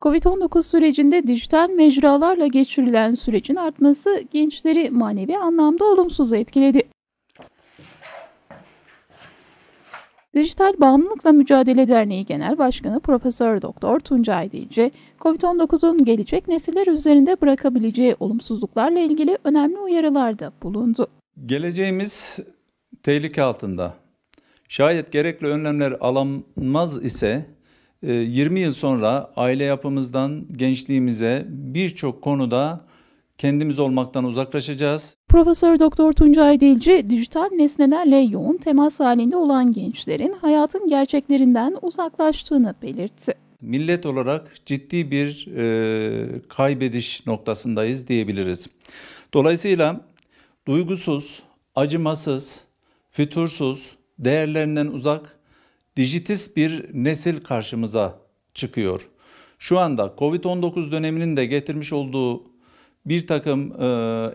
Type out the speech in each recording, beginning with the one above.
Covid-19 sürecinde dijital mecralarla geçirilen sürecin artması gençleri manevi anlamda olumsuz etkiledi. Dijital Bağımlılıkla Mücadele Derneği Genel Başkanı Profesör Doktor Tuncay Dici, COVID-19'un gelecek nesiller üzerinde bırakabileceği olumsuzluklarla ilgili önemli uyarılarda bulundu. Geleceğimiz tehlike altında. Şayet gerekli önlemler alınmaz ise 20 ee, yıl sonra aile yapımızdan gençliğimize birçok konuda kendimiz olmaktan uzaklaşacağız. Profesör Doktor Tuncay Dilci, dijital nesnelerle yoğun temas halinde olan gençlerin hayatın gerçeklerinden uzaklaştığını belirtti. Millet olarak ciddi bir e, kaybediş noktasındayız diyebiliriz. Dolayısıyla duygusuz, acımasız, fütursuz, değerlerinden uzak dijitis bir nesil karşımıza çıkıyor. Şu anda Covid-19 döneminin de getirmiş olduğu bir takım e,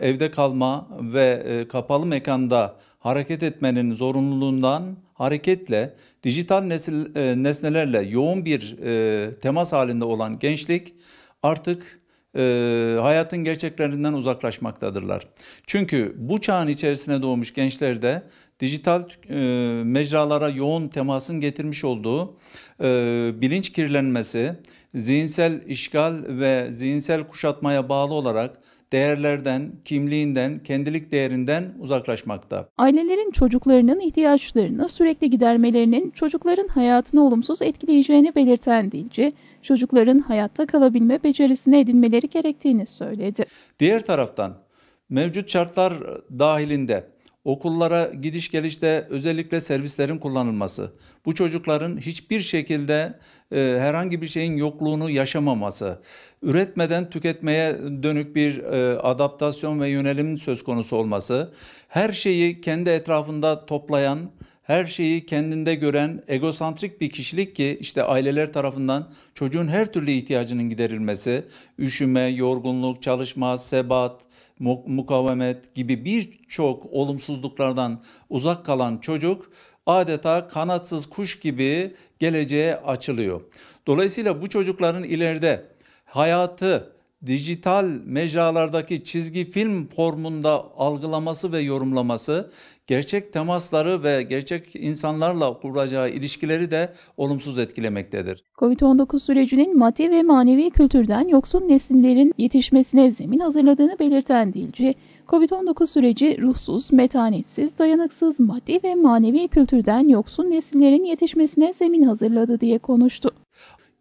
evde kalma ve e, kapalı mekanda hareket etmenin zorunluluğundan hareketle dijital nesil, e, nesnelerle yoğun bir e, temas halinde olan gençlik artık e, hayatın gerçeklerinden uzaklaşmaktadırlar. Çünkü bu çağın içerisine doğmuş gençlerde dijital e, mecralara yoğun temasın getirmiş olduğu e, bilinç kirlenmesi, zihinsel işgal ve zihinsel kuşatmaya bağlı olarak değerlerden, kimliğinden, kendilik değerinden uzaklaşmakta. Ailelerin çocuklarının ihtiyaçlarını sürekli gidermelerinin çocukların hayatını olumsuz etkileyeceğini belirten Dilci, çocukların hayatta kalabilme becerisini edinmeleri gerektiğini söyledi. Diğer taraftan mevcut şartlar dahilinde okullara gidiş gelişte özellikle servislerin kullanılması, bu çocukların hiçbir şekilde e, herhangi bir şeyin yokluğunu yaşamaması, üretmeden tüketmeye dönük bir e, adaptasyon ve yönelimin söz konusu olması, her şeyi kendi etrafında toplayan her şeyi kendinde gören egosantrik bir kişilik ki işte aileler tarafından çocuğun her türlü ihtiyacının giderilmesi, üşüme, yorgunluk, çalışma, sebat, mukavemet gibi birçok olumsuzluklardan uzak kalan çocuk adeta kanatsız kuş gibi geleceğe açılıyor. Dolayısıyla bu çocukların ileride hayatı dijital mecralardaki çizgi film formunda algılaması ve yorumlaması, gerçek temasları ve gerçek insanlarla kuracağı ilişkileri de olumsuz etkilemektedir. Covid-19 sürecinin maddi ve manevi kültürden yoksun nesillerin yetişmesine zemin hazırladığını belirten Dilci, Covid-19 süreci ruhsuz, metanetsiz, dayanıksız maddi ve manevi kültürden yoksun nesillerin yetişmesine zemin hazırladı diye konuştu.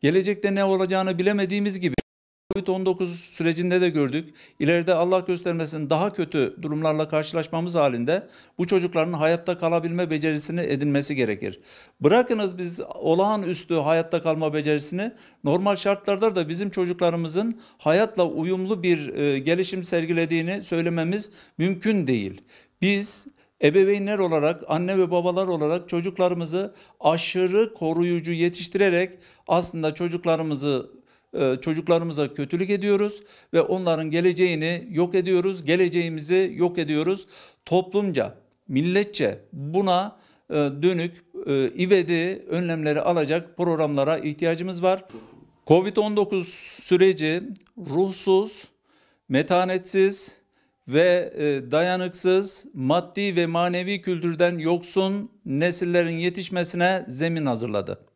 Gelecekte ne olacağını bilemediğimiz gibi Covid-19 sürecinde de gördük. İleride Allah göstermesin daha kötü durumlarla karşılaşmamız halinde bu çocukların hayatta kalabilme becerisini edinmesi gerekir. Bırakınız biz olağanüstü hayatta kalma becerisini normal şartlarda da bizim çocuklarımızın hayatla uyumlu bir e, gelişim sergilediğini söylememiz mümkün değil. Biz ebeveynler olarak, anne ve babalar olarak çocuklarımızı aşırı koruyucu yetiştirerek aslında çocuklarımızı ee, çocuklarımıza kötülük ediyoruz ve onların geleceğini yok ediyoruz, geleceğimizi yok ediyoruz. Toplumca, milletçe buna e, dönük e, ivedi önlemleri alacak programlara ihtiyacımız var. Covid-19 süreci ruhsuz, metanetsiz ve e, dayanıksız, maddi ve manevi kültürden yoksun nesillerin yetişmesine zemin hazırladı.